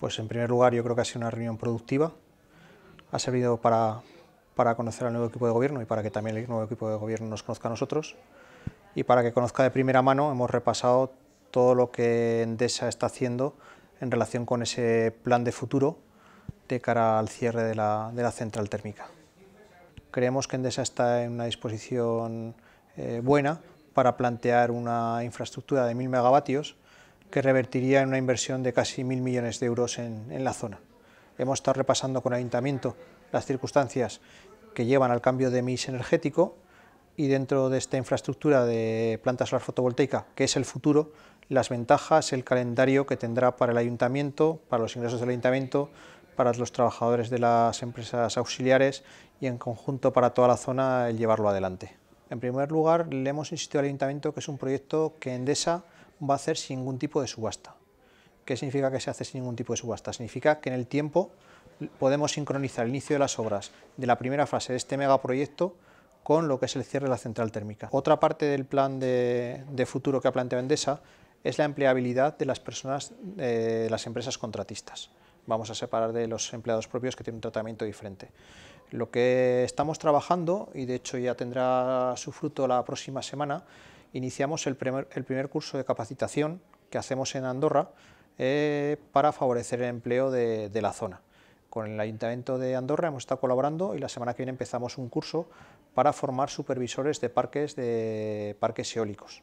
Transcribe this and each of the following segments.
Pues en primer lugar yo creo que ha sido una reunión productiva, ha servido para, conocer al nuevo equipo de gobierno y para que también el nuevo equipo de gobierno nos conozca a nosotros y para que conozca de primera mano hemos repasado todo lo que Endesa está haciendo en relación con ese plan de futuro de cara al cierre de la, central térmica. Creemos que Endesa está en una disposición eh, buena para plantear una infraestructura de 1.000 megavatios que revertiría en una inversión de casi mil millones de euros en, en la zona. Hemos estado repasando con el Ayuntamiento las circunstancias que llevan al cambio de mix energético y dentro de esta infraestructura de planta solar fotovoltaica, que es el futuro, las ventajas, el calendario que tendrá para el ayuntamiento, para los ingresos del ayuntamiento, para los trabajadores de las empresas auxiliares y en conjunto para toda la zona el llevarlo adelante. En primer lugar, le hemos insistido al ayuntamiento que es un proyecto que Endesa va a hacer sin ningún tipo de subasta. ¿Qué significa que se hace sin ningún tipo de subasta? Significa que en el tiempo podemos sincronizar el inicio de las obras de la primera fase de este megaproyecto con lo que es el cierre de la central térmica. Otra parte del plan de, futuro que ha planteado Endesa es la empleabilidad de las personas, de las empresas contratistas. Vamos a separar de los empleados propios que tienen un tratamiento diferente. Lo que estamos trabajando, y de hecho ya tendrá su fruto la próxima semana, iniciamos el primer, curso de capacitación que hacemos en Andorra eh, para favorecer el empleo de, la zona. Con el Ayuntamiento de Andorra hemos estado colaborando y la semana que viene empezamos un curso para formar supervisores de parques, de parques eólicos.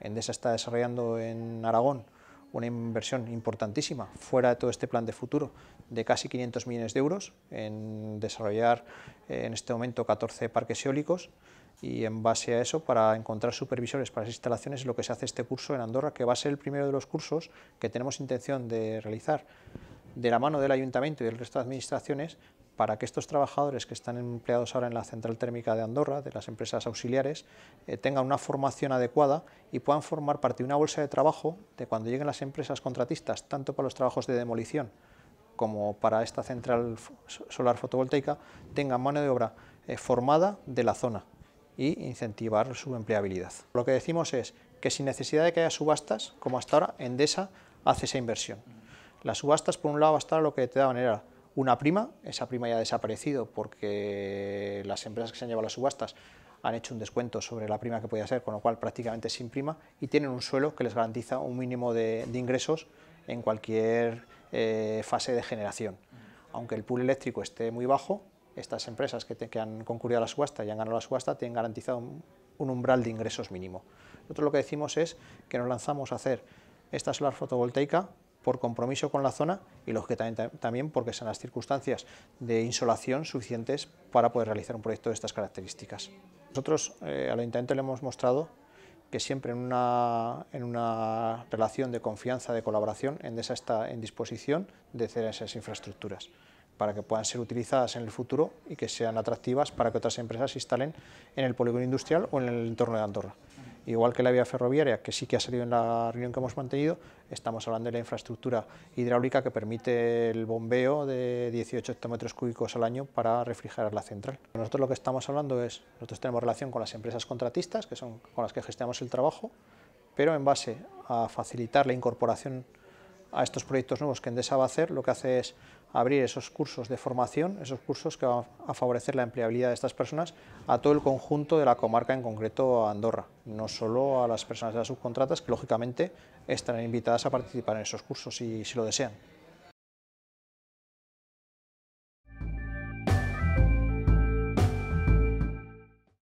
Endesa está desarrollando en Aragón una inversión importantísima fuera de todo este plan de futuro de casi 500 millones de euros en desarrollar eh, en este momento 14 parques eólicos y en base a eso, para encontrar supervisores para las instalaciones, es lo que se hace este curso en Andorra, que va a ser el primero de los cursos que tenemos intención de realizar de la mano del ayuntamiento y del resto de administraciones para que estos trabajadores que están empleados ahora en la central térmica de Andorra, de las empresas auxiliares, eh, tengan una formación adecuada y puedan formar parte de una bolsa de trabajo de cuando lleguen las empresas contratistas, tanto para los trabajos de demolición como para esta central solar fotovoltaica, tengan mano de obra eh, formada de la zona y incentivar su empleabilidad. Lo que decimos es que sin necesidad de que haya subastas, como hasta ahora, Endesa hace esa inversión. Las subastas, por un lado, hasta lo que te daban era una prima, esa prima ya ha desaparecido porque las empresas que se han llevado las subastas han hecho un descuento sobre la prima que podía ser, con lo cual prácticamente sin prima, y tienen un suelo que les garantiza un mínimo de, ingresos en cualquier eh, fase de generación. Aunque el pool eléctrico esté muy bajo, estas empresas que, han concurrido a la subasta y han ganado la subasta tienen garantizado un, umbral de ingresos mínimo. Nosotros lo que decimos es que nos lanzamos a hacer esta solar fotovoltaica por compromiso con la zona y lógicamente también porque sean las circunstancias de insolación suficientes para poder realizar un proyecto de estas características. Nosotros eh, a al intento le hemos mostrado que siempre en una, en una relación de confianza, de colaboración, Endesa está en disposición de hacer esas infraestructuras para que puedan ser utilizadas en el futuro y que sean atractivas para que otras empresas se instalen en el polígono industrial o en el entorno de Andorra. Igual que la vía ferroviaria, que sí que ha salido en la reunión que hemos mantenido, estamos hablando de la infraestructura hidráulica que permite el bombeo de 18 hectómetros cúbicos al año para refrigerar la central. Nosotros lo que estamos hablando es, nosotros tenemos relación con las empresas contratistas, que son con las que gestionamos el trabajo, pero en base a facilitar la incorporación a estos proyectos nuevos que Endesa va a hacer, lo que hace es abrir esos cursos de formación, esos cursos que van a favorecer la empleabilidad de estas personas a todo el conjunto de la comarca, en concreto a Andorra, no solo a las personas de las subcontratas, que lógicamente estarán invitadas a participar en esos cursos si, si lo desean.